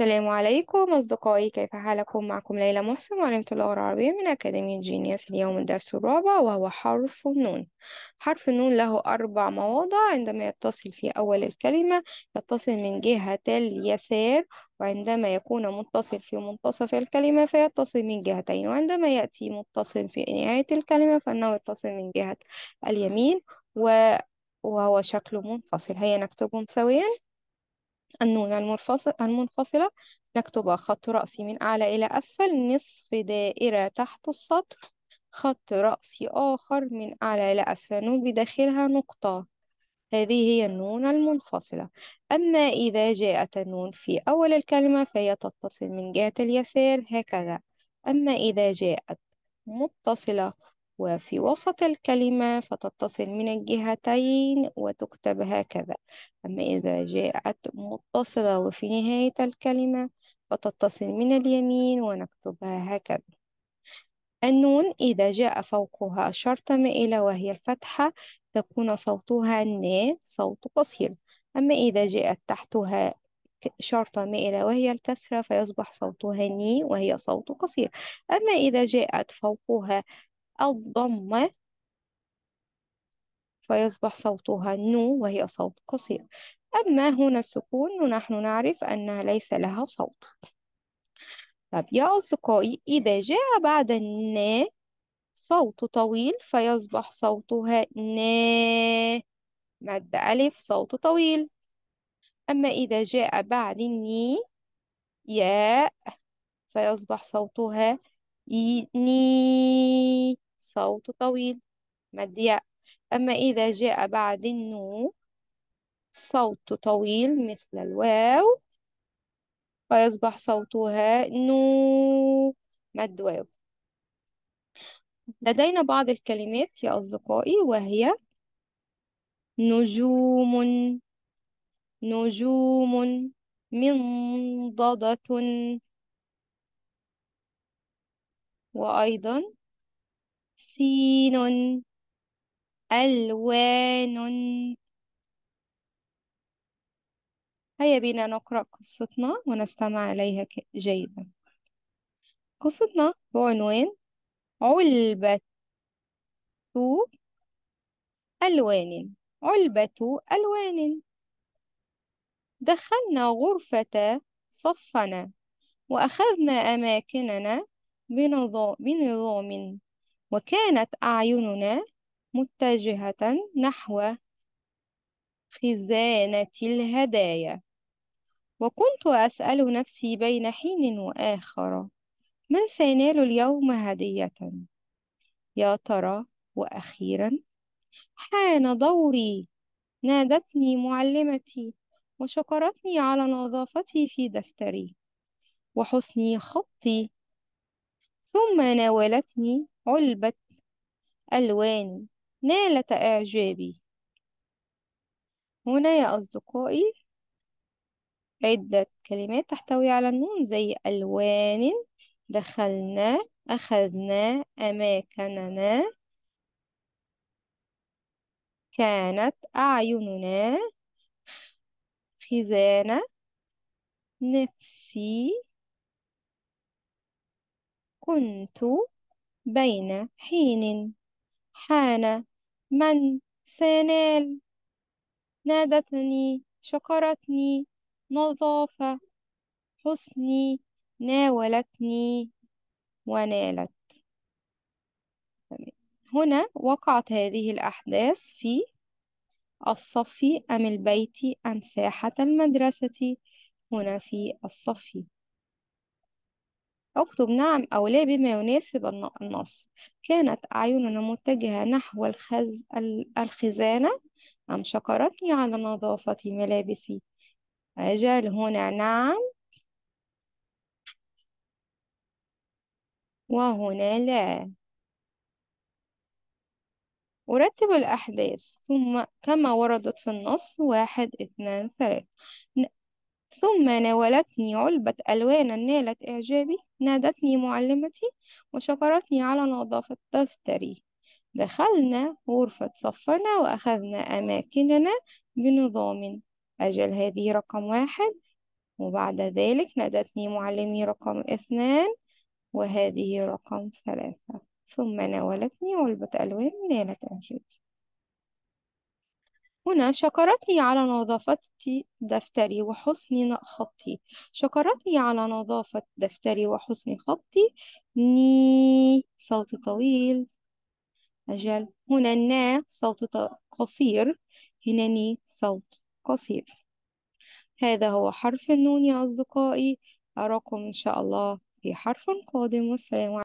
السلام عليكم أصدقائي كيف حالكم معكم ليلى محسن معلمة اللغة العربية من أكاديمية جينياس اليوم الدرس الرابع وهو حرف النون حرف النون له أربع مواضع عندما يتصل في أول الكلمة يتصل من جهة اليسار وعندما يكون متصل في منتصف الكلمة فيتصل من جهتين وعندما يأتي متصل في نهاية الكلمة فإنه يتصل من جهة اليمين وهو شكله منفصل هيا نكتبهم سويا النون المنفصل المنفصلة نكتبها خط رأسي من أعلى إلى أسفل نصف دائرة تحت السطر خط رأسي آخر من أعلى إلى أسفل نون بداخلها نقطة هذه هي النون المنفصلة أما إذا جاءت النون في أول الكلمة فهي تتصل من جهة اليسار هكذا أما إذا جاءت متصلة وفي وسط الكلمة فتتصل من الجهتين وتكتب هكذا أما إذا جاءت متصلة وفي نهاية الكلمة فتتصل من اليمين ونكتبها هكذا النون إذا جاء فوقها شرطة مائلة وهي الفتحة تكون صوتها ن صوت قصير أما إذا جاءت تحتها شرطة مائلة وهي الكسرة فيصبح صوتها ني وهي صوت قصير أما إذا جاءت فوقها أو ضمة فيصبح صوتها نو وهي صوت قصير أما هنا السكون نحن نعرف أنها ليس لها صوت طب يا أصدقائي إذا جاء بعد النا صوت طويل فيصبح صوتها نا مادة ألف صوت طويل أما إذا جاء بعد الني ياء فيصبح صوتها ني صوت طويل مد ياء أما إذا جاء بعد النو صوت طويل مثل الواو فيصبح صوتها نو مد واو لدينا بعض الكلمات يا أصدقائي وهي نجوم نجوم منضدة وأيضا سين ألوان هيا بنا نقرأ قصتنا ونستمع إليها جيدا قصتنا بعنوان علبة ألوان علبة ألوان دخلنا غرفة صفنا وأخذنا أماكننا بنظام وكانت أعيننا متجهة نحو خزانة الهدايا وكنت أسأل نفسي بين حين وآخر من سينال اليوم هدية يا ترى وأخيرا حان دوري نادتني معلمتي وشكرتني على نظافتي في دفتري وحسن خطي ثم ناولتني علبة ألوان نالت إعجابي هنا يا أصدقائي عدة كلمات تحتوي على النون زي ألوان دخلنا أخذنا أماكننا كانت أعيننا خزانة نفسي كنت بين حين حان من سينال نادتني شكرتني نظافة حسني ناولتني ونالت هنا وقعت هذه الأحداث في الصف أم البيت أم ساحة المدرسة هنا في الصف اكتب نعم أو لا بما يناسب النص كانت أعيننا متجهة نحو الخز... الخزانة أم شكرتني على نظافة ملابسي أجل هنا نعم وهنا لا أرتب الأحداث ثم كما وردت في النص واحد اثنان ثلاثة ثم ناولتني علبة ألوان نالت إعجابي نادتني معلمتي وشكرتني على نظافة دفتري دخلنا غرفة صفنا وأخذنا أماكننا بنظام أجل هذه رقم واحد وبعد ذلك نادتني معلمي رقم اثنان وهذه رقم ثلاثة ثم ناولتني علبة ألوان نالت إعجابي هنا شكرتني على نظافة دفتري وحسن خطي شكرتني على نظافة دفتري وحسن خطي ني صوت طويل أجل هنا نا صوت قصير هنا ني صوت قصير هذا هو حرف النون يا أصدقائي أراكم إن شاء الله في حرف قادم والسلام عليكم